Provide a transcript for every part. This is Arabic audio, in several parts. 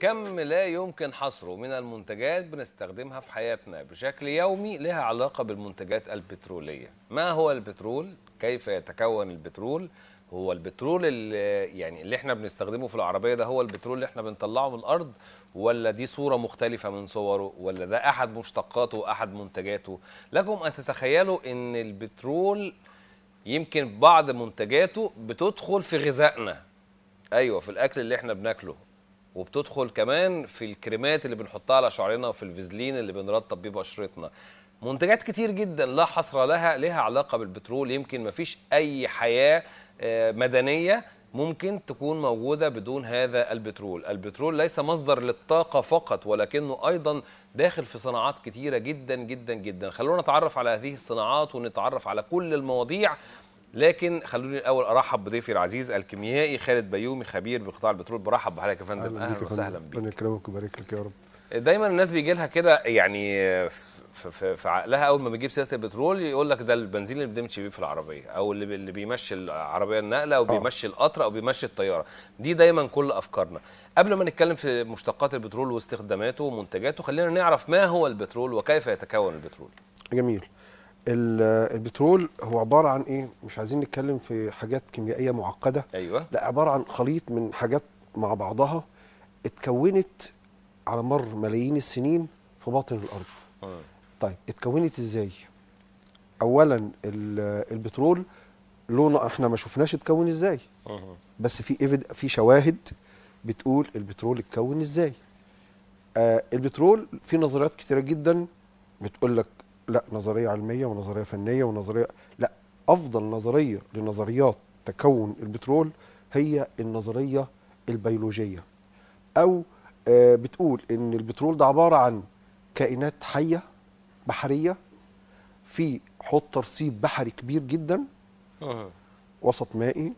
كم لا يمكن حصره من المنتجات بنستخدمها في حياتنا بشكل يومي لها علاقة بالمنتجات البترولية ما هو البترول؟ كيف يتكون البترول؟ هو البترول اللي يعني اللي احنا بنستخدمه في العربية ده هو البترول اللي احنا بنطلعه من الأرض ولا دي صورة مختلفة من صوره ولا ده أحد مشتقاته وأحد منتجاته لكم أن تتخيلوا أن البترول يمكن بعض منتجاته بتدخل في غذائنا ايوه في الاكل اللي احنا بناكله وبتدخل كمان في الكريمات اللي بنحطها على شعرنا وفي الفيزلين اللي بنرطب بيه بشرتنا منتجات كتير جدا لا حصر لها لها علاقه بالبترول يمكن ما فيش اي حياه آه، مدنيه ممكن تكون موجوده بدون هذا البترول البترول ليس مصدر للطاقه فقط ولكنه ايضا داخل في صناعات كتيره جدا جدا جدا خلونا نتعرف على هذه الصناعات ونتعرف على كل المواضيع لكن خلوني الاول ارحب بضيفي العزيز الكيميائي خالد بيومي خبير بقطاع البترول برحب بحضرتك يا فندم اهلا وسهلا بيك ربنا يكرمك ويبارك لك يا رب دايما الناس بيجي لها كده يعني في, في, في عقلها اول ما بيجيب سيره البترول يقول لك ده البنزين اللي بيمشي بيه في العربيه او اللي, اللي بيمشي العربيه النقله او آه. بيمشي القطر او بيمشي الطياره دي دايما كل افكارنا قبل ما نتكلم في مشتقات البترول واستخداماته ومنتجاته خلينا نعرف ما هو البترول وكيف يتكون البترول جميل البترول هو عباره عن ايه مش عايزين نتكلم في حاجات كيميائيه معقده ايوه لا عباره عن خليط من حاجات مع بعضها اتكونت على مر ملايين السنين في باطن الارض أوه. طيب اتكونت ازاي اولا البترول لونه احنا ما شفناش اتكون ازاي أوه. بس في في شواهد بتقول البترول اتكون ازاي آه البترول في نظريات كتيره جدا بتقول لك لا نظريه علميه ونظريه فنيه ونظريه لا افضل نظريه لنظريات تكون البترول هي النظريه البيولوجيه او آه، بتقول ان البترول ده عباره عن كائنات حيه بحريه في حوض ترسيب بحري كبير جدا وسط مائي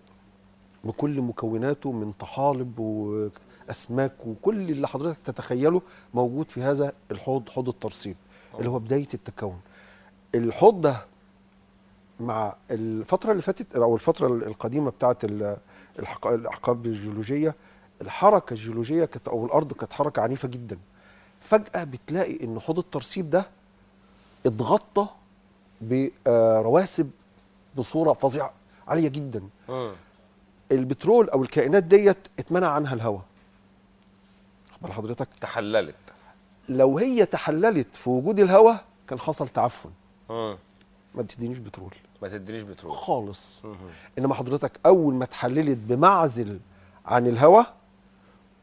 بكل مكوناته من طحالب واسماك وكل اللي حضرتك تتخيله موجود في هذا الحوض حوض الترسيب اللي هو بدايه التكون الحوض ده مع الفتره اللي فاتت او الفتره القديمه بتاعه الحقائب الجيولوجيه الحركه الجيولوجيه كانت او الارض كانت حركه عنيفه جدا فجاه بتلاقي ان حوض الترسيب ده اتغطى برواسب بصوره فظيعه عاليه جدا آه. البترول او الكائنات ديت اتمنع عنها الهواء خبر حضرتك تحللت لو هي تحللت في وجود الهواء كان حصل تعفن آه. ما تدينيش بترول ما تدينيش بترول خالص مه. انما حضرتك اول ما تحللت بمعزل عن الهواء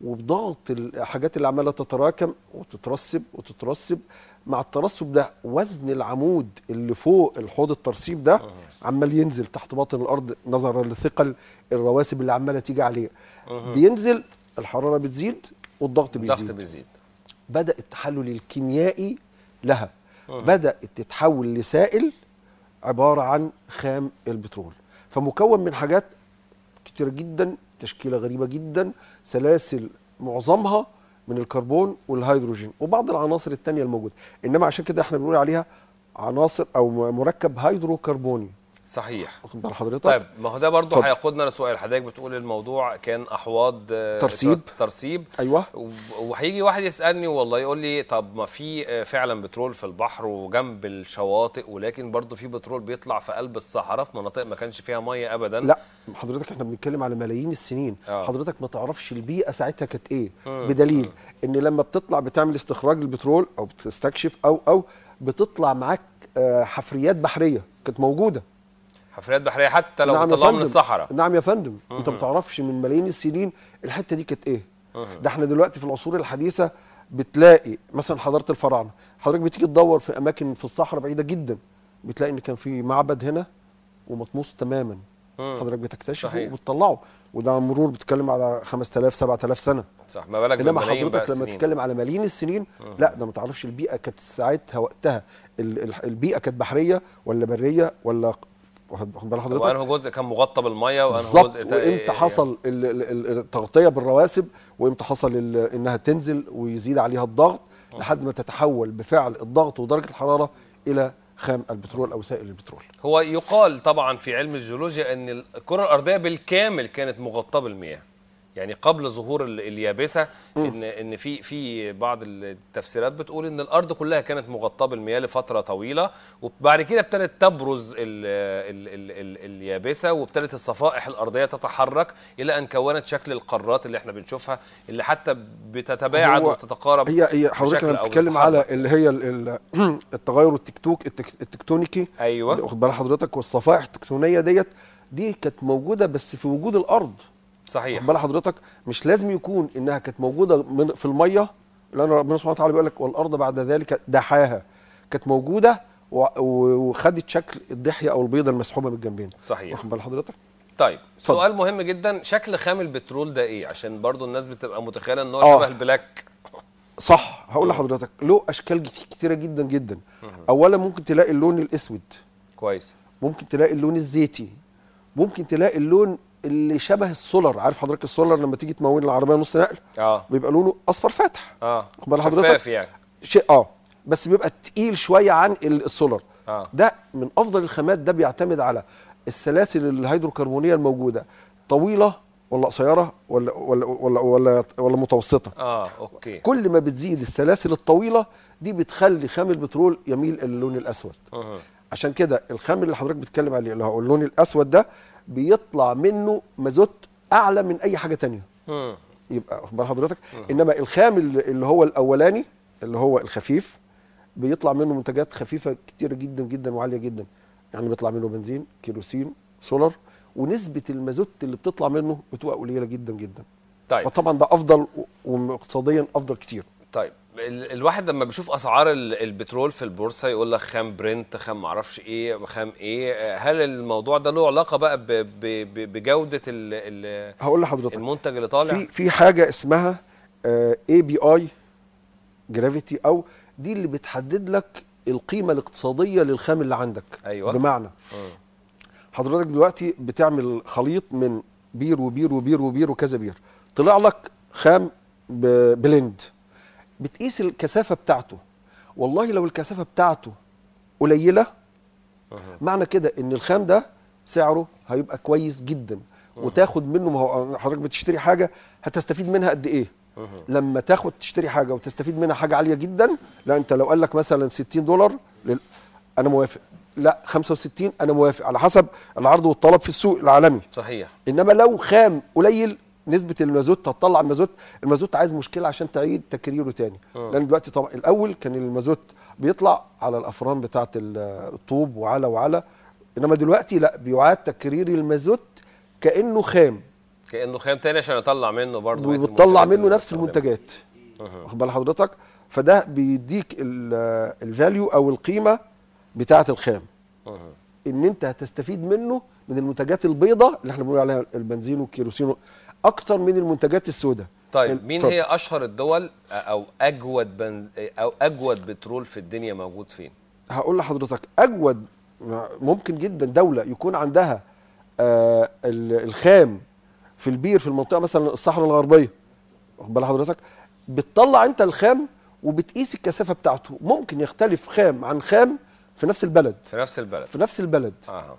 وبضغط الحاجات اللي عماله تتراكم وتترسب وتترسب مع الترسب ده وزن العمود اللي فوق الحوض الترسيب ده عمال ينزل تحت باطن الارض نظرا لثقل الرواسب اللي عماله تيجي عليه بينزل الحراره بتزيد والضغط بيزيد الضغط بيزيد بدا التحلل الكيميائي لها بدات تتحول لسائل عباره عن خام البترول فمكون من حاجات كتيره جدا تشكيله غريبه جدا سلاسل معظمها من الكربون والهيدروجين وبعض العناصر التانية الموجوده انما عشان كده احنا بنقول عليها عناصر او مركب هيدروكربوني صحيح واخد بال حضرتك طيب ما هو ده برضه هيقودنا لسؤال حضرتك بتقول الموضوع كان احواض آه، ترسيب ترسيب ايوه وهيجي واحد يسالني والله يقول لي طب ما في آه، فعلا بترول في البحر وجنب الشواطئ ولكن برضه في بترول بيطلع في قلب الصحراء في مناطق ما كانش فيها ميه ابدا لا حضرتك احنا بنتكلم على ملايين السنين آه. حضرتك ما تعرفش البيئه ساعتها كانت ايه مم. بدليل ان لما بتطلع بتعمل استخراج البترول او بتستكشف او او بتطلع معاك آه، حفريات بحريه كانت موجوده حفريات بحريه حتى لو نعم طلعوا من الصحراء نعم يا فندم مه. انت ما تعرفش من ملايين السنين الحته دي كانت ايه مه. ده احنا دلوقتي في العصور الحديثه بتلاقي مثلا حضاره الفراعنه حضرتك بتيجي تدور في اماكن في الصحراء بعيده جدا بتلاقي ان كان في معبد هنا ومطموس تماما حضرتك بتكتشفه وبتطلعه وده مرور بتتكلم على 5000 7000 سنه صح ما بالك انما حضرتك لما تتكلم على ملايين السنين مه. لا ده ما تعرفش البيئه كانت ساعتها وقتها البيئه كانت بحريه ولا بريه ولا واخد بال حضرتك وانه جزء كان مغطى بالميه وانه جزء وامتى حصل التغطيه بالرواسب وامتى حصل انها تنزل ويزيد عليها الضغط لحد ما تتحول بفعل الضغط ودرجه الحراره الى خام البترول او سائل البترول هو يقال طبعا في علم الجيولوجيا ان الكره الارضيه بالكامل كانت مغطاه بالمياه يعني قبل ظهور اليابسه ان ان في في بعض التفسيرات بتقول ان الارض كلها كانت مغطاه بالمياه لفتره طويله وبعد كده ابتدت تبرز الـ الـ الـ الـ اليابسه وابتدت الصفائح الارضيه تتحرك الى ان كونت شكل القارات اللي احنا بنشوفها اللي حتى بتتباعد وتتقارب هي هي حضرتك انا بتتكلم على اللي هي التغير التكتوك التكتونيكي ايوه واخد بال حضرتك والصفائح التكتونيه ديت دي كانت موجوده بس في وجود الارض صحيح واخد حضرتك مش لازم يكون انها كانت موجوده من في الميه لان ربنا سبحانه وتعالى بيقول لك والارض بعد ذلك دحاها كانت موجوده وخدت شكل الضحيه او البيضه المسحوبه من الجنبين صحيح واخد بال حضرتك طيب صدق. سؤال مهم جدا شكل خام البترول ده ايه عشان برضو الناس بتبقى متخيله ان هو آه. شبه البلاك صح هقول لحضرتك له اشكال كتيره جدا جدا اولا ممكن تلاقي اللون الاسود كويس ممكن تلاقي اللون الزيتي ممكن تلاقي اللون اللي شبه السولر عارف حضرتك السولر لما تيجي تمول العربيه نص نقل اه بيبقى لونه اصفر فاتح اه خد حضرتك شفاف يعني شيء اه بس بيبقى تقيل شويه عن السولر آه. ده من افضل الخامات ده بيعتمد على السلاسل الهيدروكربونيه الموجوده طويله ولا قصيره ولا ولا ولا ولا, ولا متوسطه اه اوكي كل ما بتزيد السلاسل الطويله دي بتخلي خام البترول يميل للون الاسود آه. عشان كده الخام اللي حضرتك بتتكلم عليه اللي هو اللون الاسود ده بيطلع منه مازوت اعلى من اي حاجه تانية م. يبقى اخبار بال حضرتك م. انما الخام اللي هو الاولاني اللي هو الخفيف بيطلع منه منتجات خفيفه كتيره جدا جدا وعاليه جدا يعني بيطلع منه بنزين كيروسين سولار ونسبه المازوت اللي بتطلع منه بتبقى قليله جدا جدا طيب فطبعا ده افضل واقتصاديا افضل كتير طيب الواحد لما بيشوف اسعار البترول في البورصه يقول لك خام برنت خام معرفش ايه خام ايه هل الموضوع ده له علاقه بقى بـ بـ بـ بجوده الـ الـ هقول لحضرتك المنتج اللي طالع في في حاجه اسمها اي بي اي جرافيتي او دي اللي بتحدد لك القيمه الاقتصاديه للخام اللي عندك أيوة. بمعنى آه. حضرتك دلوقتي بتعمل خليط من بير وبير وبير وبير وكذا بير طلع لك خام بلند بتقيس الكثافه بتاعته والله لو الكثافه بتاعته قليله معنى كده ان الخام ده سعره هيبقى كويس جدا وتاخد منه ما هو حضرتك بتشتري حاجه هتستفيد منها قد ايه لما تاخد تشتري حاجه وتستفيد منها حاجه عاليه جدا لا انت لو قال لك مثلا 60 دولار لل... انا موافق لا 65 انا موافق على حسب العرض والطلب في السوق العالمي صحيح انما لو خام قليل نسبه المازوت هتطلع المازوت المازوت عايز مشكله عشان تعيد تكريره تاني أوه. لان دلوقتي طبعا الاول كان المازوت بيطلع على الافران بتاعه الطوب وعلى وعلى انما دلوقتي لا بيعاد تكرير المازوت كانه خام كانه خام تاني عشان يطلع منه برضه وبتطلع منه نفس المنتجات واخد بال حضرتك فده بيديك الفاليو او القيمه بتاعه الخام أوه. ان انت هتستفيد منه من المنتجات البيضاء اللي احنا بنقول عليها البنزين والكيروسين اكتر من المنتجات السوداء طيب مين هي اشهر الدول او اجود بنز... او اجود بترول في الدنيا موجود فين هقول لحضرتك اجود ممكن جدا دوله يكون عندها آه الخام في البير في المنطقه مثلا الصحراء الغربيه واخد بال حضرتك بتطلع انت الخام وبتقيس الكثافه بتاعته ممكن يختلف خام عن خام في نفس البلد في نفس البلد في نفس البلد آه.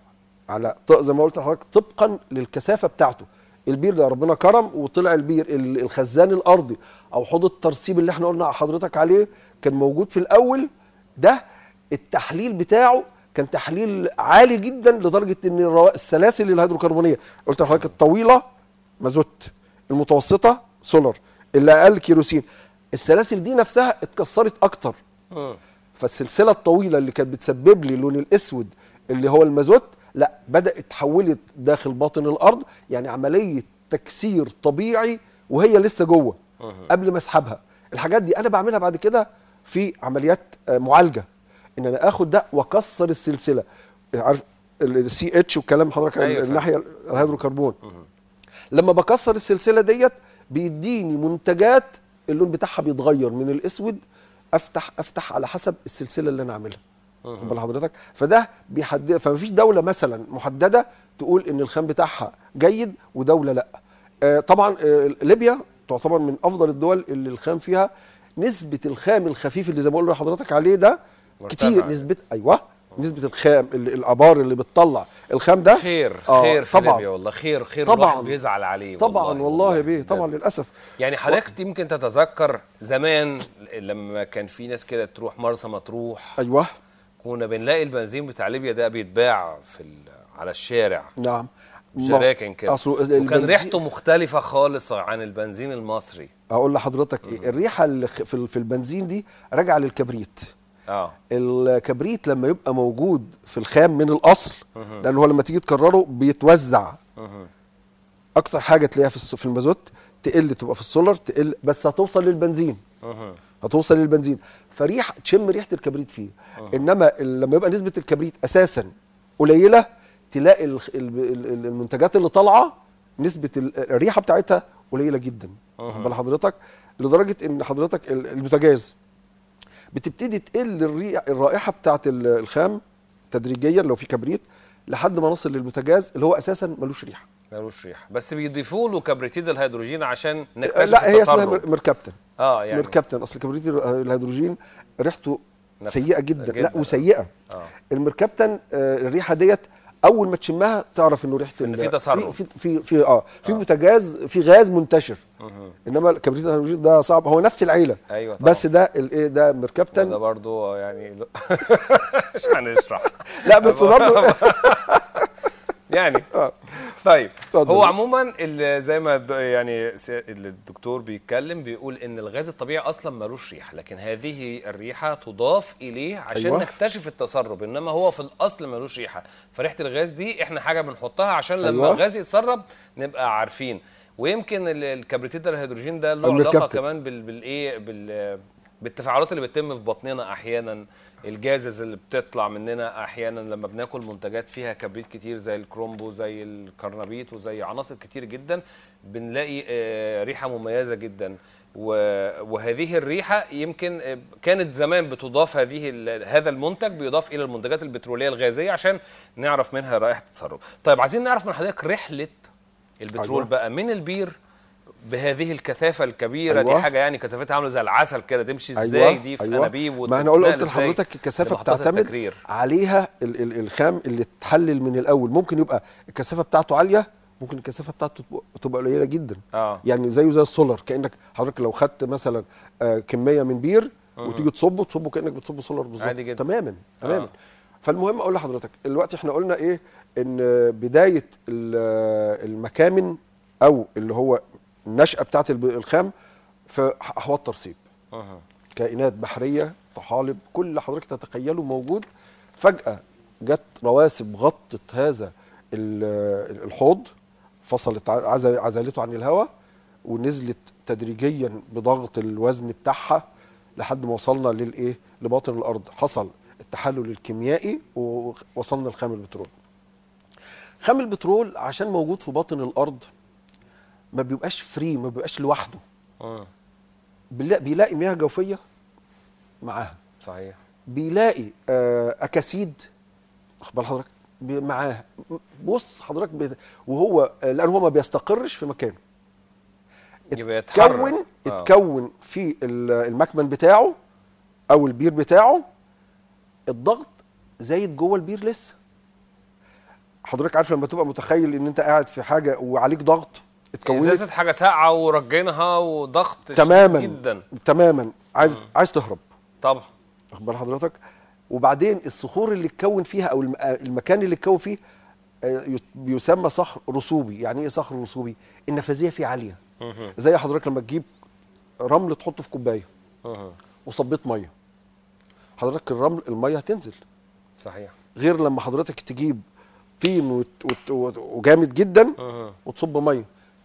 على زي ما قلت لحضرتك طبقا للكثافه بتاعته البير ده ربنا كرم وطلع البير الخزان الارضي او حوض الترسيب اللي احنا قلنا حضرتك عليه كان موجود في الاول ده التحليل بتاعه كان تحليل عالي جدا لدرجه ان السلاسل الهيدروكربونيه قلت لحضرتك الطويله مازوت المتوسطه سولر اللي اقل كيروسين السلاسل دي نفسها اتكسرت اكتر آه. فالسلسله الطويله اللي كانت بتسبب لي اللون الاسود اللي هو المازوت لا بدات تحولت داخل باطن الارض يعني عمليه تكسير طبيعي وهي لسه جوه قبل ما اسحبها الحاجات دي انا بعملها بعد كده في عمليات آه، معالجه ان انا اخد ده واكسر السلسله عارف السي اتش والكلام حضرتك أيوة الناحيه الهيدروكربون لما بكسر السلسله ديت بيديني منتجات اللون بتاعها بيتغير من الاسود افتح افتح على حسب السلسله اللي انا عاملها قبل حضرتك فده بيحدد فمفيش دوله مثلا محدده تقول ان الخام بتاعها جيد ودوله لا آه، طبعا آه، ليبيا تعتبر من افضل الدول اللي الخام فيها نسبه الخام الخفيف اللي زي ما بقول لحضرتك عليه ده كتير مرتفع. نسبه ايوه نسبه الخام الابار اللي بتطلع الخام ده خير آه خير في طبعا ليبيا والله خير خير طبعا بيزعل عليه والله طبعا والله, والله بيه طبعا يعني للاسف يعني حضرتك و... يمكن تتذكر زمان لما كان في ناس كده تروح مرسى مطروح ايوه كنا بنلاقي البنزين بتاع ليبيا ده بيتباع في على الشارع نعم شراكن كده اصله وكان البنزين... ريحته مختلفه خالص عن البنزين المصري اقول لحضرتك ايه الريحه اللي في البنزين دي راجعه للكبريت اه الكبريت لما يبقى موجود في الخام من الاصل لانه هو لما تيجي تكرره بيتوزع اكتر حاجه تلاقيها في المازوت تقل تبقى في السولر تقل بس هتوصل للبنزين أه. هتوصل للبنزين فريح تشم ريحه الكبريت فيه أه. انما لما يبقى نسبه الكبريت اساسا قليله تلاقي المنتجات اللي طالعه نسبه الريحه بتاعتها قليله جدا واخد أه. حضرتك لدرجه ان حضرتك البوتاجاز بتبتدي تقل الرائحه بتاعه الخام تدريجيا لو في كبريت لحد ما نصل للبوتاجاز اللي هو اساسا ملوش ريحه ملوش ريحه بس بيضيفوا له كبريتيد الهيدروجين عشان نكتشف لا هي اسمها ميركابتن اه يعني ميركابتن اصل كبريتيد الهيدروجين ريحته سيئه جدا, جداً. لا وسيئه آه. الميركابتن آه الريحه ديت اول ما تشمها تعرف انه ريحه ان في تصرف في في في اه في آه. بوتاجاز في غاز منتشر مه. انما الكبريت الهيدروجين ده صعب هو نفس العيله أيوة طبعا. بس ده الايه ده ميركابتن ده برضه يعني مش هنشرح لا بس برضه يعني آه. طيب تفضل. هو عموما زي ما يعني الدكتور بيتكلم بيقول ان الغاز الطبيعي اصلا ملوش ريحه لكن هذه الريحه تضاف اليه عشان أيوة. نكتشف التسرب انما هو في الاصل ملوش ريحه فريحه الغاز دي احنا حاجه بنحطها عشان لما أيوة. الغاز يتسرب نبقى عارفين ويمكن الكبريتيد الهيدروجين ده له علاقه كمان بالايه بال بالتفاعلات اللي بتتم في بطننا احيانا الجازز اللي بتطلع مننا احيانا لما بناكل منتجات فيها كبريت كتير زي الكرومبو زي الكرنبيت وزي عناصر كتير جدا بنلاقي آه، ريحه مميزه جدا وهذه الريحه يمكن آه، كانت زمان بتضاف هذه هذا المنتج بيضاف الى المنتجات البتروليه الغازيه عشان نعرف منها رائحه التسرب. طيب عايزين نعرف من حضرتك رحله البترول أيوة. بقى من البير بهذه الكثافه الكبيره أيوة. دي حاجه يعني كثافتها عامله زي العسل كده تمشي أيوة، ازاي أيوة. دي في أيوة. انابيب ما انا قلت لحضرتك الكثافه بتعتمد التكرير. عليها ال ال الخام اللي اتحلل من الاول ممكن يبقى الكثافه بتاعته عاليه ممكن الكثافه بتاعته تبقى قليله جدا آه. يعني زيه زي السولر كانك حضرتك لو خدت مثلا آه كميه من بير وتيجي تصبه تصبه كانك بتصب سولر بالظبط تماما تماما آه. فالمهم اقول لحضرتك دلوقتي احنا قلنا ايه ان بدايه المكامن او اللي هو النشأة بتاعت الخام في أحواض ترسيب كائنات بحرية طحالب كل حضرتك تتخيله موجود فجأة جت رواسب غطت هذا الحوض فصلت عزلته عن الهواء ونزلت تدريجيا بضغط الوزن بتاعها لحد ما وصلنا للايه لباطن الارض حصل التحلل الكيميائي ووصلنا لخام البترول خام البترول عشان موجود في باطن الارض ما بيبقاش فري ما بيبقاش لوحده اه بيلاقي مياه جوفيه معاها صحيح بيلاقي آه، اكاسيد واخد بال حضرتك معاها بص حضرتك وهو لان هو ما بيستقرش في مكانه يبقى اتكون آه. اتكون في المكمن بتاعه او البير بتاعه الضغط زايد جوه البير لسه حضرتك عارف لما تبقى متخيل ان انت قاعد في حاجه وعليك ضغط اتكونت ازازه حاجه ساقعه ورجينها وضغط تماما جدا تماما عايز م. عايز تهرب طبعا واخد بال حضرتك وبعدين الصخور اللي اتكون فيها او آه، المكان اللي اتكون فيه آه، بيسمى صخر رسوبي يعني ايه صخر رسوبي النفاذيه فيه عاليه زي حضرتك لما تجيب رمل تحطه في كوبايه وصبيت ميه حضرتك الرمل الميه هتنزل صحيح غير لما حضرتك تجيب طين وجامد جدا وتصب ميه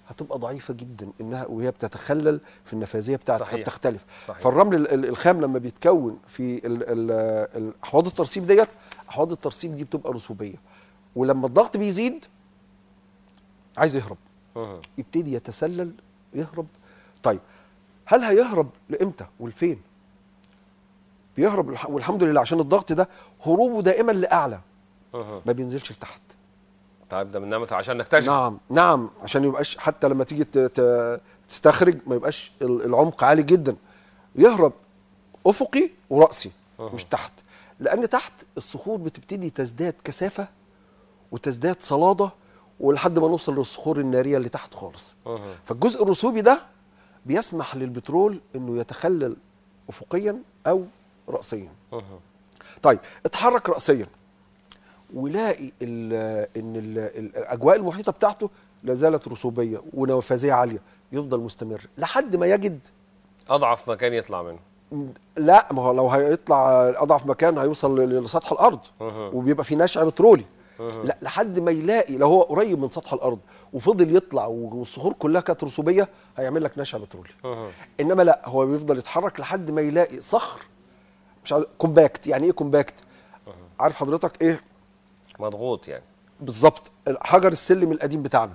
هتبقى ضعيفه جدا انها وهي بتتخلل في النفاذيه بتاعتها صحيح. صحيح. فالرمل الخام لما بيتكون في احواض الترسيب ديت احواض الترسيب دي بتبقى رسوبيه ولما الضغط بيزيد عايز يهرب أه. يبتدي يتسلل يهرب طيب هل هيهرب لامتى ولفين بيهرب والحمد لله عشان الضغط ده هروبه دائما لاعلى أه. ما بينزلش لتحت طيب ده من نعمة عشان نكتشف نعم نعم عشان يبقاش حتى لما تيجي تستخرج ما يبقاش العمق عالي جدا يهرب افقي وراسي أوه. مش تحت لان تحت الصخور بتبتدي تزداد كثافه وتزداد صلاده ولحد ما نوصل للصخور الناريه اللي تحت خالص أوه. فالجزء الرسوبي ده بيسمح للبترول انه يتخلل افقيا او راسيا أوه. طيب اتحرك راسيا ويلاقي ان الاجواء المحيطه بتاعته لا زالت رسوبيه ونفاذيه عاليه يفضل مستمر لحد ما يجد اضعف مكان يطلع منه لا ما هو لو هيطلع اضعف مكان هيوصل لسطح الارض وبيبقى في نشع بترولي لا لحد ما يلاقي لو هو قريب من سطح الارض وفضل يطلع والصخور كلها كانت رسوبيه هيعمل لك نشع بترولي انما لا هو بيفضل يتحرك لحد ما يلاقي صخر مش عارف كومباكت يعني ايه كومباكت عارف حضرتك ايه مضغوط يعني بالظبط حجر السلم القديم بتاعنا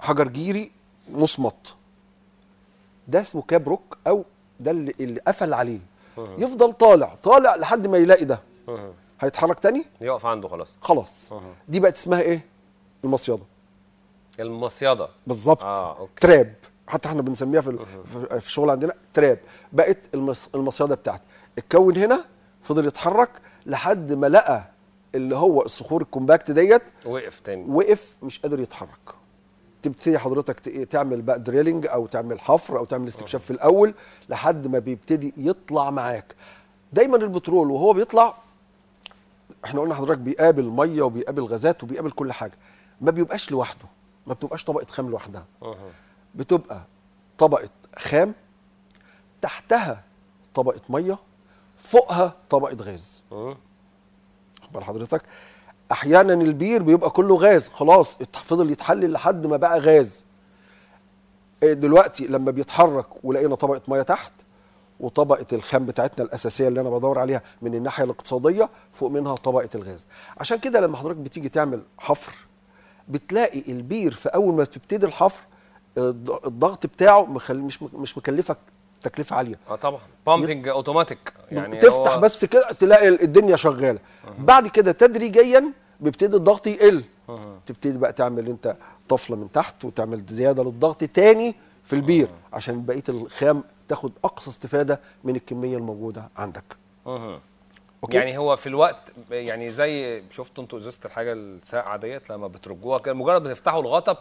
حجر جيري مصمت ده اسمه كابروك او ده اللي, اللي قفل عليه يفضل طالع طالع لحد ما يلاقي ده هيتحرك تاني يقف عنده خلاص خلاص دي بقت اسمها ايه المصيده المصيده بالظبط آه، تراب حتى احنا بنسميها في في الشغل عندنا تراب بقت المصيده بتاعتي اتكون هنا فضل يتحرك لحد ما لقى اللي هو الصخور الكومباكت ديت وقف تاني وقف مش قادر يتحرك تبتدي حضرتك تعمل بقى دريلينج او تعمل حفر او تعمل استكشاف في الاول لحد ما بيبتدي يطلع معاك دايما البترول وهو بيطلع احنا قلنا حضرتك بيقابل ميه وبيقابل غازات وبيقابل كل حاجه ما بيبقاش لوحده ما بتبقاش طبقه خام لوحدها بتبقى طبقه خام تحتها طبقه ميه فوقها طبقه غاز أه. خد بال حضرتك احيانا البير بيبقى كله غاز خلاص فضل يتحلل لحد ما بقى غاز إيه، دلوقتي لما بيتحرك ولقينا طبقه ميه تحت وطبقه الخام بتاعتنا الاساسيه اللي انا بدور عليها من الناحيه الاقتصاديه فوق منها طبقه الغاز عشان كده لما حضرتك بتيجي تعمل حفر بتلاقي البير في اول ما بتبتدي الحفر الضغط بتاعه مش مكلفك تكلفه عاليه اه طبعا بامبنج اوتوماتيك يعني تفتح هو... بس كده تلاقي الدنيا شغاله آه. بعد كده تدريجيا بيبتدي الضغط يقل آه. تبتدي بقى تعمل انت طفله من تحت وتعمل زياده للضغط تاني في البير آه. عشان بقيه الخام تاخد اقصى استفاده من الكميه الموجوده عندك آه. أوكي. يعني هو في الوقت يعني زي شفتوا انتوا ازازه الحاجه الساقعه ديت لما بترجوها كده مجرد ما تفتحوا الغطا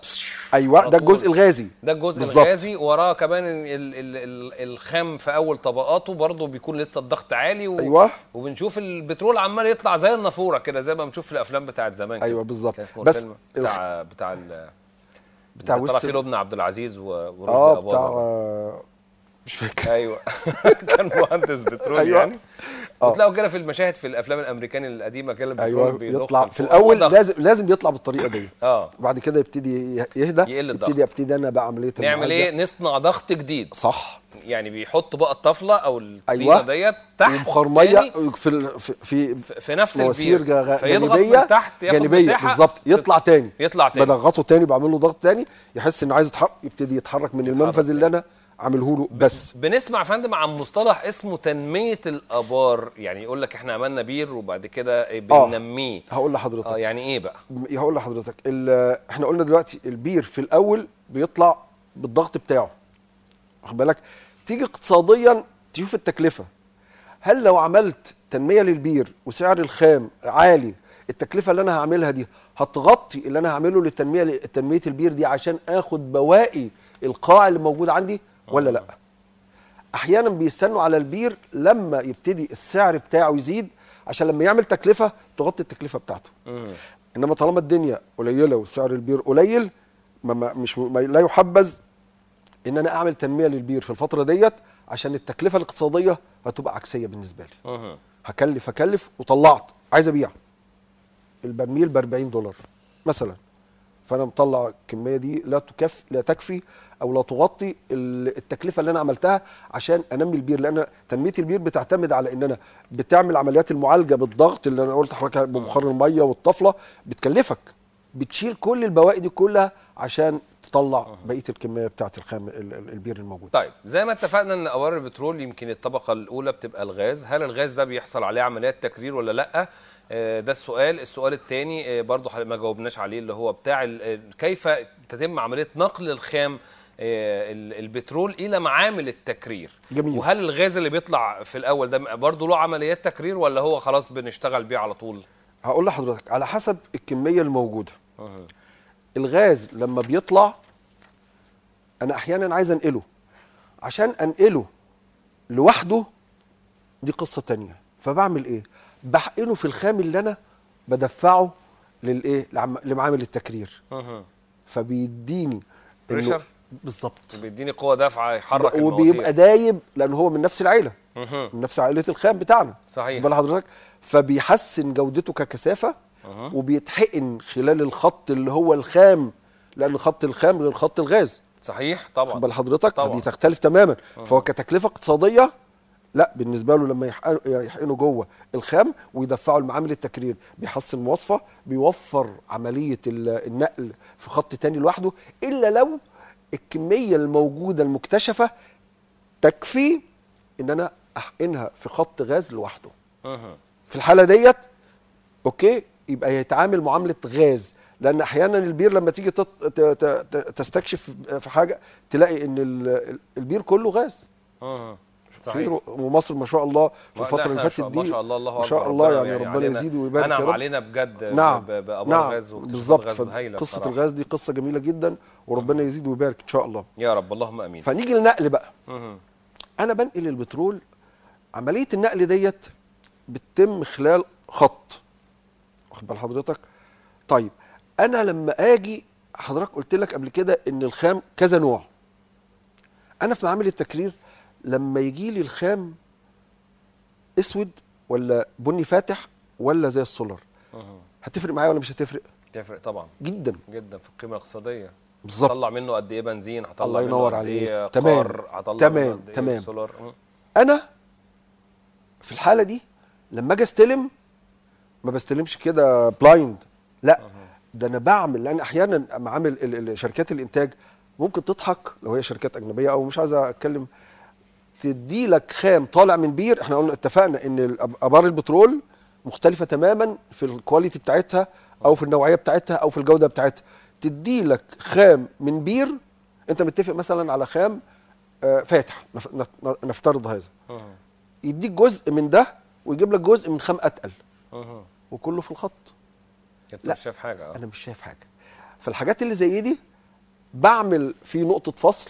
ايوه ده الجزء الغازي ده الجزء بالزبط. الغازي وراه كمان ال ال ال الخام في اول طبقاته برضه بيكون لسه الضغط عالي و... ايوه وبنشوف البترول عمال يطلع زي النافوره كده زي ما بنشوف في الافلام بتاعت زمان أيوة، كده. ايوه بالظبط بس الفيلم بتاع بتاع ال... بتاع وسط فيه لبنى عبد العزيز ورشدي اه بتاع مش فاكر ايوه كان مهندس بترول أيوة. يعني آه. وتلاقوا كده في المشاهد في الافلام الامريكاني القديمه كده أيوة بيطلع في الاول وضخ. لازم لازم يطلع بالطريقه دي اه وبعد كده يبتدي يهدى يقل الضغط يبتدي ابتدي انا بقى عمليه نعمل ايه نصنع ضغط جديد صح يعني بيحط بقى الطفله او الطينه أيوة. ديت تحت المخرميه في في في نفس البير جانبيه تحت جانبيه بالظبط يطلع تاني يطلع تاني بضغطه تاني بعمل له ضغط تاني يحس انه عايز يتحرك يبتدي يتحرك من المنفذ اللي انا عامله له بس بنسمع فندم عن مصطلح اسمه تنميه الابار يعني يقول لك احنا عملنا بير وبعد كده إيه آه، بننميه آه هقول لحضرتك اه يعني ايه بقى هقول لحضرتك احنا قلنا دلوقتي البير في الاول بيطلع بالضغط بتاعه واخد بالك تيجي اقتصاديا تشوف التكلفه هل لو عملت تنميه للبير وسعر الخام عالي التكلفه اللي انا هعملها دي هتغطي اللي انا هعمله للتنميه تنميه البير دي عشان اخد بواقي القاع اللي موجود عندي آه. ولا لا احيانا بيستنوا على البير لما يبتدي السعر بتاعه يزيد عشان لما يعمل تكلفه تغطي التكلفه بتاعته انما طالما الدنيا قليله وسعر البير قليل ما مش ما لا يحبذ ان انا اعمل تنميه للبير في الفتره ديت عشان التكلفه الاقتصاديه هتبقى عكسيه بالنسبه لي مم. هكلف هكلف وطلعت عايز ابيع البرميل ب 40 دولار مثلا فانا مطلع الكميه دي لا تكف لا تكفي او لا تغطي التكلفه اللي انا عملتها عشان انمي البير لان تنميه البير بتعتمد على ان انا بتعمل عمليات المعالجه بالضغط اللي انا قلت حركة ببخار الميه والطفله بتكلفك بتشيل كل البواقي دي كلها عشان تطلع بقيه الكميه بتاعه الخام البير الموجود طيب زي ما اتفقنا ان اوار البترول يمكن الطبقه الاولى بتبقى الغاز هل الغاز ده بيحصل عليه عمليات تكرير ولا لا آه، ده السؤال السؤال الثاني آه، برضه ما جاوبناش عليه اللي هو بتاع آه، كيف تتم عمليه نقل الخام البترول الى معامل التكرير جميل. وهل الغاز اللي بيطلع في الاول ده برضه له عمليات تكرير ولا هو خلاص بنشتغل بيه على طول هقول لحضرتك على حسب الكميه الموجوده أه. الغاز لما بيطلع انا احيانا عايز انقله عشان انقله لوحده دي قصه تانية فبعمل ايه بحقنه في الخام اللي انا بدفعه للايه لمعامل التكرير فبيديني بريشر بالظبط بيديني قوه دافعه يحرك وبيبقى دايب لان هو من نفس العيله من نفس عائله الخام بتاعنا صحيح بال حضرتك فبيحسن جودته ككثافه وبيتحقن خلال الخط اللي هو الخام لان خط الخام غير خط الغاز صحيح طبعا بال حضرتك دي تختلف تماما فهو كتكلفه اقتصاديه لا بالنسبه له لما يحقنوا, يحقنوا جوه الخام ويدفعوا لمعامل التكرير بيحسن مواصفه بيوفر عمليه النقل في خط تاني لوحده الا لو الكميه الموجوده المكتشفه تكفي ان انا احقنها في خط غاز لوحده في الحاله ديت اوكي يبقى يتعامل معامله غاز لان احيانا البير لما تيجي تستكشف في حاجه تلاقي ان البير كله غاز كتير ومصر ما شاء الله في الفتره اللي فاتت دي ما شاء الله الله ما شاء الله يعني, يعني ربنا يزيد ويبارك انعم علينا بجد نعم بابار نعم غاز بالظبط قصه الغاز دي قصه جميله جدا وربنا يزيد ويبارك ان شاء الله يا رب اللهم امين فنيجي للنقل بقى انا بنقل البترول عمليه النقل ديت بتتم خلال خط واخد بال حضرتك طيب انا لما اجي حضرتك قلت لك قبل كده ان الخام كذا نوع انا في معامل التكرير لما يجي لي الخام اسود ولا بني فاتح ولا زي السولار هتفرق معايا ولا مش هتفرق تفرق طبعا جدا جدا في القيمه الاقتصاديه بالظبط هطلع منه قد ايه بنزين هطلع الله ينور إيه عليك تمام تمام إيه تمام سولار. انا في الحاله دي لما اجي استلم ما بستلمش كده بلايند لا ده انا بعمل لان احيانا معامل شركات الانتاج ممكن تضحك لو هي شركات اجنبيه او مش عايز اتكلم تدي لك خام طالع من بير احنا قلنا اتفقنا ان ابار البترول مختلفه تماما في الكواليتي بتاعتها او في النوعيه بتاعتها او في الجوده بتاعتها تدي لك خام من بير انت متفق مثلا على خام آه، فاتح نفترض هذا يديك جزء من ده ويجيب لك جزء من خام اتقل وكله في الخط انت مش شايف حاجه آه. انا مش شايف حاجه فالحاجات اللي زي دي بعمل في نقطه فصل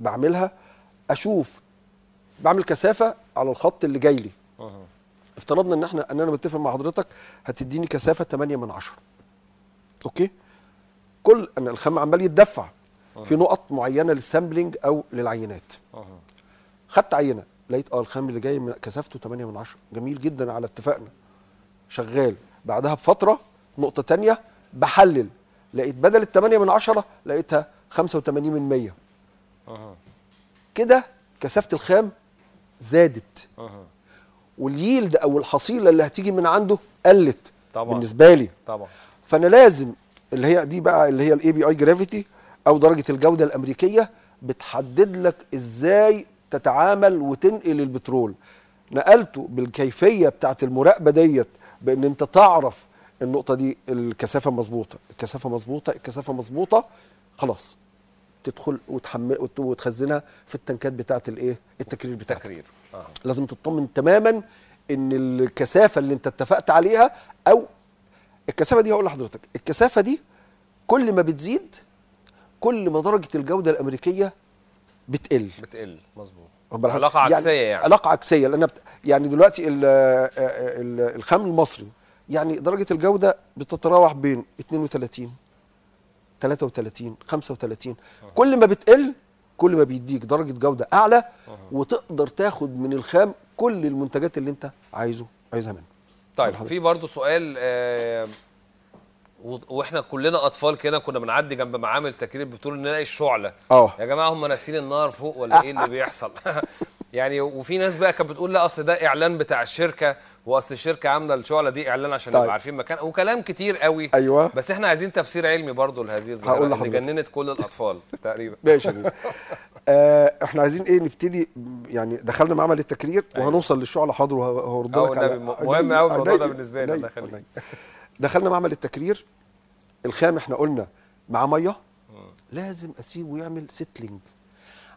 بعملها اشوف بعمل كثافه على الخط اللي جاي لي أه. افترضنا ان احنا ان انا متفق مع حضرتك هتديني كثافه 8 من 10 اوكي كل ان الخام عمال يتدفع أه. في نقط معينه للسامبلنج او للعينات أه. خدت عينه لقيت اه الخام اللي جاي من كثافته 8 من 10 جميل جدا على اتفاقنا شغال بعدها بفتره نقطه ثانيه بحلل لقيت بدل ال 8 من 10 لقيتها 85 من 100 أه. كده كثافه الخام زادت واليلد او الحصيله اللي هتيجي من عنده قلت طبعا بالنسبه لي طبعا فانا لازم اللي هي دي بقى اللي هي الاي بي اي جرافيتي او درجه الجوده الامريكيه بتحدد لك ازاي تتعامل وتنقل البترول نقلته بالكيفيه بتاعه المراقبه ديت بان انت تعرف النقطه دي الكثافه مظبوطه الكثافه مظبوطه الكثافه مظبوطه خلاص تدخل وتحمل وتخزنها في التنكات بتاعت الايه التكرير بتاعتك التكرير آه. لازم تطمن تماما ان الكثافه اللي انت اتفقت عليها او الكثافه دي هقول لحضرتك الكثافه دي كل ما بتزيد كل ما درجه الجوده الامريكيه بتقل بتقل مظبوط علاقه يعني عكسيه يعني علاقه عكسيه لان بت... يعني دلوقتي الـ آه، آه، الـ الخام المصري يعني درجه الجوده بتتراوح بين 32 33 35 أوه. كل ما بتقل كل ما بيديك درجه جوده اعلى أوه. وتقدر تاخد من الخام كل المنتجات اللي انت عايزه عايزها منه طيب في برضه سؤال آه واحنا كلنا اطفال كده كنا بنعدي جنب معامل تكريب بتقول نلاقي إيه الشعله اه يا جماعه هم ناسيين النار فوق ولا ايه اللي بيحصل يعني وفي ناس بقى كانت بتقول لا اصل ده اعلان بتاع الشركه واصل الشركه عامله الشعله دي اعلان عشان طيب. نبقى عارفين مكان وكلام كتير قوي ايوه بس احنا عايزين تفسير علمي برضو لهذه الظاهره اللي جننت كل الاطفال تقريبا ماشي آه احنا عايزين ايه نبتدي يعني دخلنا معمل التكرير أيوة. وهنوصل للشعله حاضر وهرد لك على مهم قوي الموضوع ده بالنسبه لي الله يخليك دخلنا معمل التكرير الخام احنا قلنا مع ميه لازم اسيبه يعمل سيتلينج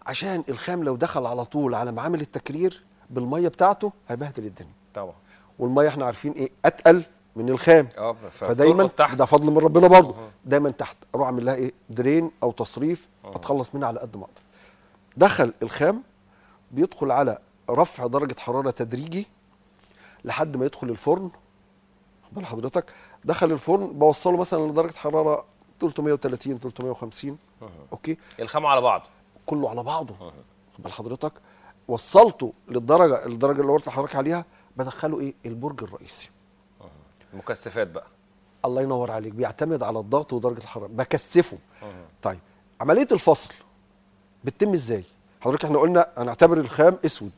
عشان الخام لو دخل على طول على معامل التكرير بالميه بتاعته هيبهدل الدنيا طبعا والميه احنا عارفين ايه اتقل من الخام اه فدايما ده فضل من ربنا برضه دايما تحت اروح اعمل لها ايه درين او تصريف أوه. اتخلص منها على قد ما اقدر دخل الخام بيدخل على رفع درجه حراره تدريجي لحد ما يدخل الفرن خد بال حضرتك دخل الفرن بوصله مثلا لدرجه حراره 330 350 أوه. اوكي الخام على بعضه كله على بعضه خد بال حضرتك وصلته للدرجه الدرجه اللي قلت لحضرتك عليها بدخله ايه البرج الرئيسي المكثفات بقى الله ينور عليك بيعتمد على الضغط ودرجه الحراره بكثفه طيب عمليه الفصل بتتم ازاي حضرتك احنا قلنا هنعتبر الخام اسود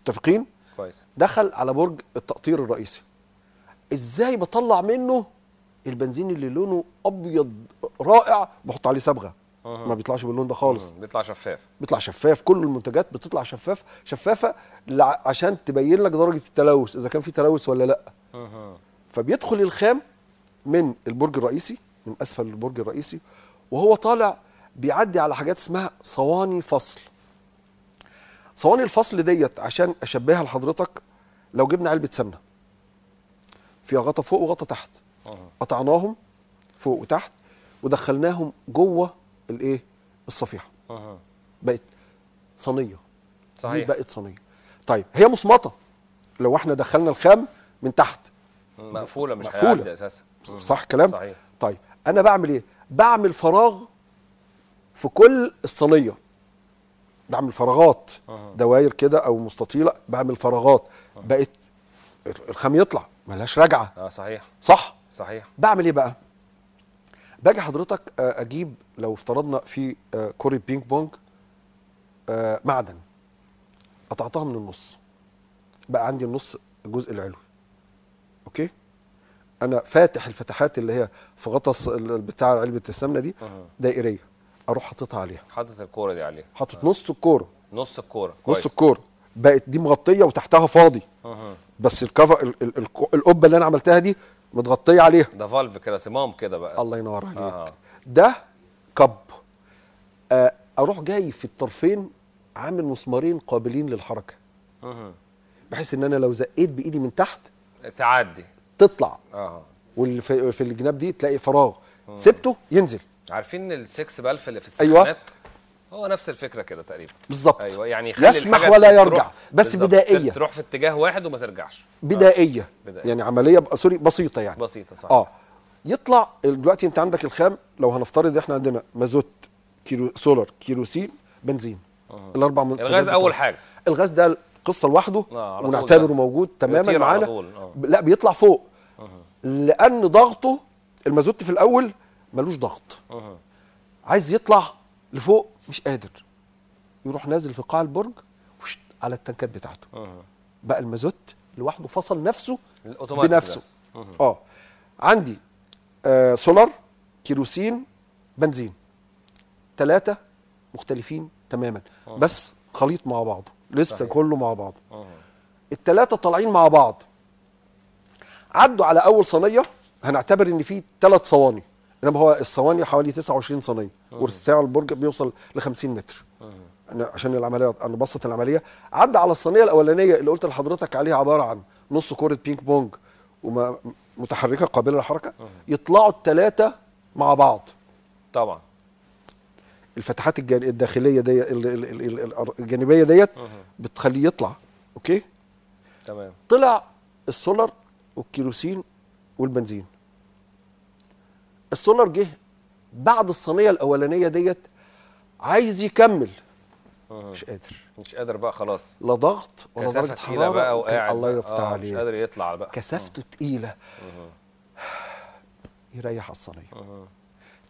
متفقين كويس دخل على برج التقطير الرئيسي ازاي بطلع منه البنزين اللي لونه ابيض رائع بحط عليه صبغه ما بيطلعش باللون ده خالص بيطلع شفاف بيطلع شفاف كل المنتجات بتطلع شفاف شفافه عشان تبين لك درجه التلوث اذا كان في تلوث ولا لا فبيدخل الخام من البرج الرئيسي من اسفل البرج الرئيسي وهو طالع بيعدي على حاجات اسمها صواني فصل صواني الفصل ديت عشان اشبهها لحضرتك لو جبنا علبه سمنه فيها غطا فوق وغطا تحت قطعناهم فوق وتحت ودخلناهم جوه الايه الصفيحه أه. بقت صينيه صحيح دي بقت صينيه طيب هي مصمطه لو احنا دخلنا الخام من تحت مقفوله مش مقفوله اساسا صح كلام صحيح طيب انا بعمل ايه بعمل فراغ في كل الصينيه بعمل فراغات أه. دواير كده او مستطيله بعمل فراغات أه. بقت الخام يطلع ملهاش رجعه اه صحيح صح صحيح بعمل ايه بقى باجي حضرتك آه، اجيب لو افترضنا في آه، كوره بينج بونج آه، معدن قطعتها من النص بقى عندي النص الجزء العلوي اوكي انا فاتح الفتحات اللي هي في غطس بتاع علبه السمنه دي دائريه اروح حاططها عليها حاطط الكوره دي عليها حاطط نص الكوره نص الكوره نص الكوره بقت دي مغطيه وتحتها فاضي بس الكفر القبه اللي انا عملتها دي متغطيه عليها ده فالف كده صمام كده بقى الله ينور عليك آه. ده كب آه اروح جاي في الطرفين عامل مسمارين قابلين للحركه بحيث ان انا لو زقيت بايدي من تحت تعدي تطلع اه واللي في الجناب دي تلاقي فراغ سبته ينزل عارفين السكس بالف اللي في أيوة. السكنات أيوة. هو نفس الفكره كده تقريبا بالظبط ايوه يعني خلي يسمح ولا يرجع بس بدائيه تروح في اتجاه واحد وما ترجعش بدائيه, آه. بدائية. يعني عمليه سوري بسيطه يعني بسيطه صح اه يطلع دلوقتي انت عندك الخام لو هنفترض احنا عندنا مازوت كيلو سولار كيروسين بنزين آه. الاربع من الغاز اول حاجه الغاز ده قصه لوحده آه ونعتبره يعني. موجود تماما معانا آه. لا بيطلع فوق آه. لان ضغطه المازوت في الاول ملوش ضغط آه. عايز يطلع لفوق مش قادر يروح نازل في قاع البرج على التنكات بتاعته بقى المازوت لوحده فصل نفسه بنفسه أه. عندي آه سولار كيروسين بنزين ثلاثه مختلفين تماما أوه. بس خليط مع بعضه لسه صحيح. كله مع بعضه الثلاثه طالعين مع بعض عدوا على اول صينيه هنعتبر ان في ثلاث صواني انما هو الصواني حوالي 29 صينيه آه. وارتفاع البرج بيوصل ل 50 متر آه. أنا عشان العمليه انا بسط العمليه عدى على الصينيه الاولانيه اللي قلت لحضرتك عليها عباره عن نص كوره بينج بونج ومتحركه قابله للحركه آه. يطلعوا الثلاثه مع بعض طبعا الفتحات الداخليه دي الجانبيه ديت بتخليه يطلع اوكي تمام طلع السولار والكيروسين والبنزين السولار جه بعد الصينيه الاولانيه ديت عايز يكمل مش قادر مش قادر بقى خلاص لا ضغط ولا درجه حراره بقى وقاعد الله يفتح آه عليه مش قادر يطلع بقى كثافته تقيله يريح على الصينيه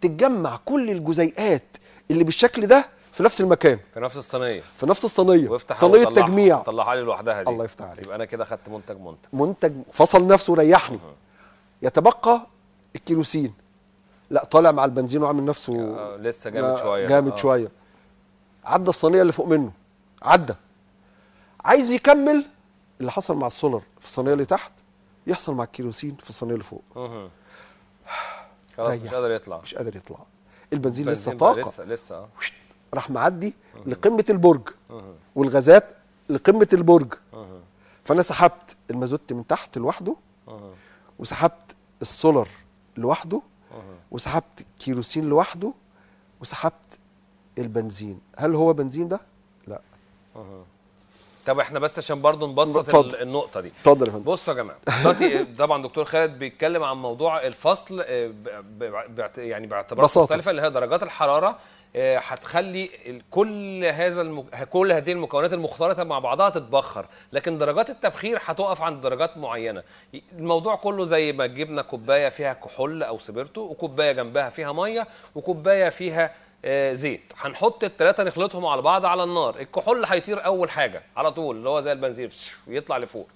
تتجمع كل الجزيئات اللي بالشكل ده في نفس المكان في نفس الصينيه في نفس الصينيه صينيه تجميع طلعها لي لوحدها دي الله يفتح عليك يبقى انا كده خدت منتج منتج منتج فصل نفسه وريحني يتبقى الكيروسين لا طالع مع البنزين وعامل نفسه آه لسه جامد شويه جامد آه. شويه عدى الصينيه اللي فوق منه عدى عايز يكمل اللي حصل مع السولر في الصينيه اللي تحت يحصل مع الكيروسين في الصينيه اللي فوق خلاص مش قادر يطلع مش قادر يطلع البنزين لسه طاقه لسه لسه راح معدي لقمه البرج والغازات لقمه البرج فانا سحبت المازوت من تحت لوحده وسحبت السولر لوحده وسحبت كيروسين لوحده وسحبت البنزين هل هو بنزين ده لا طب احنا بس عشان برضه نبسط النقطه دي اتفضل يا فندم بصوا يا جماعه دلوقتي طبعا دكتور خالد بيتكلم عن موضوع الفصل آه، يعني باعتبارات مختلفه اللي هي درجات الحراره آه، هتخلي كل هذا المك... كل هذه المكونات المختلطه مع بعضها تتبخر لكن درجات التبخير هتقف عند درجات معينه الموضوع كله زي ما جبنا كوبايه فيها كحول او سبرتو وكوبايه جنبها فيها ميه وكوبايه فيها آه، زيت هنحط الثلاثه نخلطهم على بعض على النار الكحول هيطير اول حاجه على طول اللي هو زي البنزين يطلع لفوق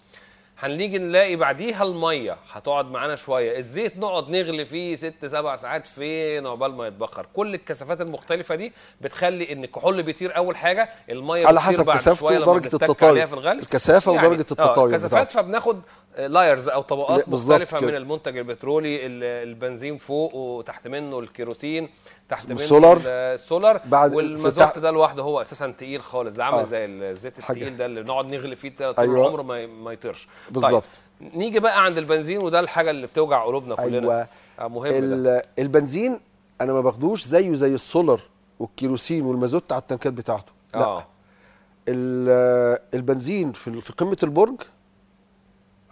هنيجي نلاقي بعديها الميه هتقعد معانا شويه الزيت نقعد نغلي فيه ست سبع ساعات فين عقبال ما يتبخر كل الكثافات المختلفه دي بتخلي ان الكحول بيطير اول حاجه الميه على حسب كثافته ودرجه التطاير الكثافه يعني ودرجه آه، التطاير الكثافات فبناخد لايرز او طبقات مختلفه كده. من المنتج البترولي البنزين فوق وتحت منه الكيروسين تحت منه السولار السولار والمازوت ده لوحده هو اساسا تقيل خالص ده عامل آه. زي الزيت التقيل ده اللي بنقعد نغلي فيه طول أيوة. عمره ما ما يطيرش طيب، بالظبط طيب. نيجي بقى عند البنزين وده الحاجه اللي بتوجع قلوبنا كلنا أيوة. آه، مهم ده. البنزين انا ما باخدوش زيه زي السولار والكيروسين والمازوت على التنكات بتاعته آه. لا البنزين في في قمه البرج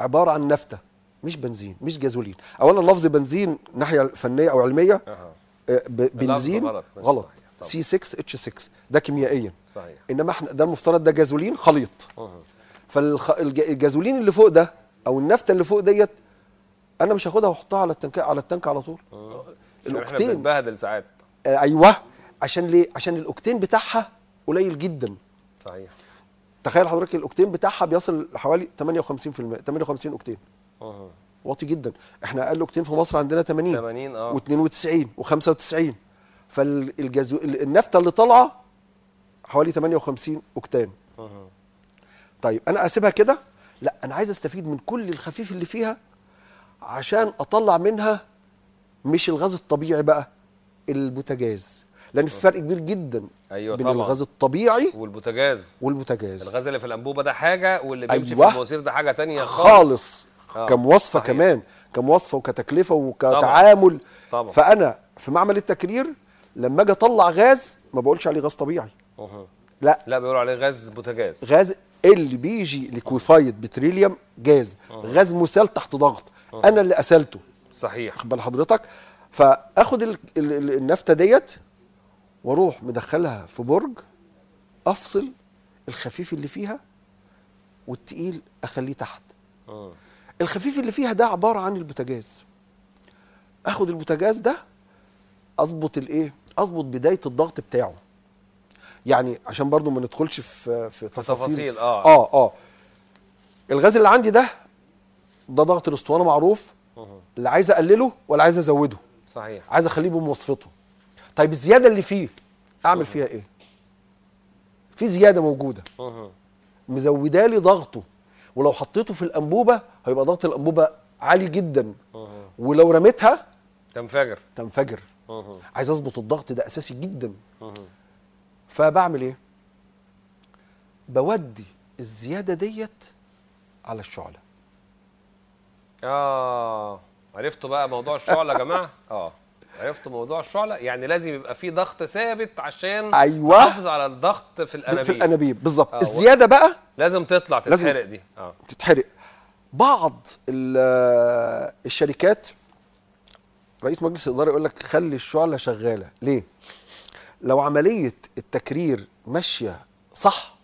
عباره عن نفته مش بنزين مش جازولين اولا لفظ بنزين ناحيه فنيه او علميه أه. آه، بنزين غلط, سي 6 اتش 6 ده كيميائيا صحيح انما احنا ده المفترض ده جازولين خليط فالجازولين اللي فوق ده او النفته اللي فوق ديت انا مش هاخدها واحطها على التنك على التنك على طول الاوكتين احنا بنتبهدل ساعات آه ايوه عشان ليه عشان الاوكتين بتاعها قليل جدا صحيح تخيل حضرتك الاوكتين بتاعها بيصل حوالي 58% 58 اوكتين اه واطي جدا احنا اقل اكتين في مصر عندنا 80 80 اه و92 و95 فالجزو النفطه اللي طالعه حوالي 58 اكتان طيب انا اسيبها كده لا انا عايز استفيد من كل الخفيف اللي فيها عشان اطلع منها مش الغاز الطبيعي بقى البوتاجاز لان في فرق كبير جدا أيوة بين طبعا. الغاز الطبيعي والبوتاجاز والبوتاجاز الغاز اللي في الانبوبه ده حاجه واللي بيمشي أيوة. في المواسير ده حاجه تانية خالص, خالص. آه. كمواصفه صحيح. كمان كمواصفه وكتكلفه وكتعامل طبعا. طبعا. فانا في معمل التكرير لما اجي اطلع غاز ما بقولش عليه غاز طبيعي أوه. لا لا بيقولوا عليه غاز بوتاجاز غاز اللي بيجي ليكويفايد بتريليوم جاز أوه. غاز مسال تحت ضغط أوه. انا اللي اسالته صحيح خد بال حضرتك فاخد النفته ديت واروح مدخلها في برج افصل الخفيف اللي فيها والتقيل اخليه تحت أوه. الخفيف اللي فيها ده عباره عن البوتاجاز اخد البوتاجاز ده اظبط الايه اظبط بدايه الضغط بتاعه يعني عشان برضو ما ندخلش في في تفاصيل اه اه اه الغاز اللي عندي ده ده ضغط الاسطوانه معروف اللي عايز اقلله ولا عايز ازوده صحيح عايز اخليه بمواصفته طيب الزياده اللي فيه اعمل فيها ايه في زياده موجوده مزوده لي ضغطه ولو حطيته في الانبوبه هيبقى ضغط الانبوبه عالي جدا ولو رميتها تنفجر تنفجر عايز اظبط الضغط ده اساسي جدا فبعمل ايه بودي الزياده ديت على الشعله اه عرفتوا بقى موضوع الشعله يا جماعه اه عرفتوا موضوع الشعله يعني لازم يبقى في ضغط ثابت عشان ايوه نحافظ على الضغط في الانابيب في الانابيب بالظبط آه. الزياده بقى لازم تطلع تتحرق لازم دي اه تتحرق بعض الشركات رئيس مجلس الاداره يقول لك خلي الشعله شغاله ليه لو عمليه التكرير ماشيه صح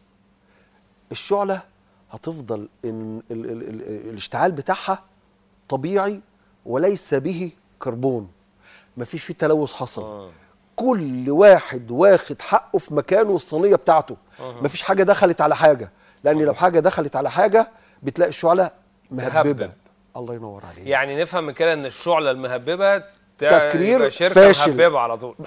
الشعله هتفضل إن ال ال ال الاشتعال بتاعها طبيعي وليس به كربون مفيش فيه تلوث حصل آه. كل واحد واخد حقه في مكانه والصينيه بتاعته آه. مفيش حاجه دخلت على حاجه لان آه. لو حاجه دخلت على حاجه بتلاقي الشعله مهببه, الله ينور عليك يعني نفهم من كده ان الشعله المهببه تكرير شركه فاشل. مهببه على طول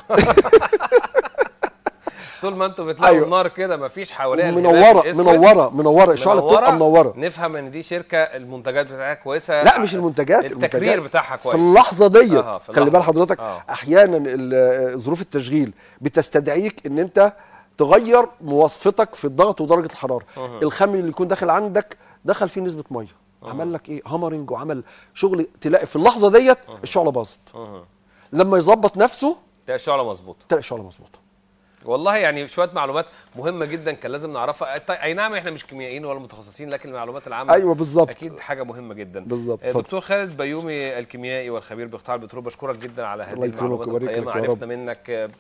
طول ما انتوا بتلاقوا أيوة. النار كده مفيش حواليها منوره منوره منوره الشعله بتبقى منوره نفهم ان دي شركه المنتجات بتاعتها كويسه لا مش المنتجات التكرير المنتجات بتاعها كويس في اللحظه ديت آه خلي بال حضرتك آه. احيانا ظروف التشغيل بتستدعيك ان انت تغير مواصفتك في الضغط ودرجه الحراره آه. الخام اللي يكون داخل عندك دخل فيه نسبه ميه آه. عمل لك ايه هامرنج وعمل شغل تلاقي في اللحظه ديت آه. الشعله باظت آه. لما يظبط نفسه تلاقي الشعله مظبوطه تلاقي الشعله مظبوطه والله يعني شويه معلومات مهمه جدا كان لازم نعرفها اي طيب، نعم احنا مش كيميائيين ولا متخصصين لكن المعلومات العامه ايوه بالظبط اكيد حاجه مهمه جدا بالظبط آه، دكتور خالد بيومي الكيميائي والخبير بقطاع البترول بشكرك جدا على هذه المعلومات القيمه عرفنا منك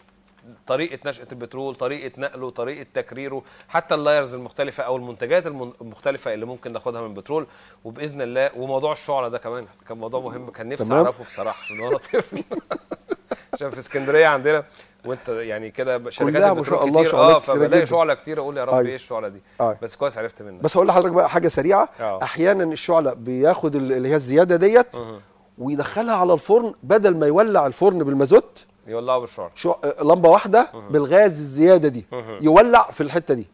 طريقه نشاه البترول طريقه نقله طريقه تكريره حتى اللايرز المختلفه او المنتجات المختلفه اللي ممكن ناخدها من البترول وباذن الله وموضوع الشعله ده كمان كان موضوع مهم كان نفسي اعرفه بصراحه من وانا طفل عشان في اسكندريه عندنا وانت يعني كده شركات البترول ما شاء الله كتير اه فبلاقي شعله كتير اقول يا رب طيب. ايه الشعله دي أي. آه. بس كويس عرفت منك بس هقول لحضرتك بقى حاجه سريعه آه. احيانا الشعله بياخد اللي هي الزياده ديت ويدخلها على الفرن بدل ما يولع الفرن بالمازوت يولعوا بالشعر شو لمبه واحده بالغاز الزياده دي يولع في الحته دي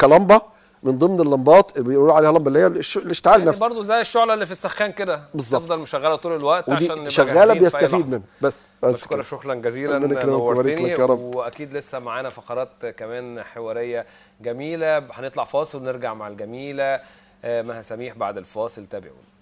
كلمبه من ضمن اللمبات بيقولوا عليها لمبه اللي هي الاشتعال يعني نفسه برضه زي الشعله اللي في السخان كده بالظبط تفضل مشغله طول الوقت ودي عشان شغاله بيستفيد منها بس بس كل شكرا جزيلا نورتني واكيد لسه معانا فقرات كمان حواريه جميله هنطلع فاصل ونرجع مع الجميله آه، مها سميح بعد الفاصل تابعونا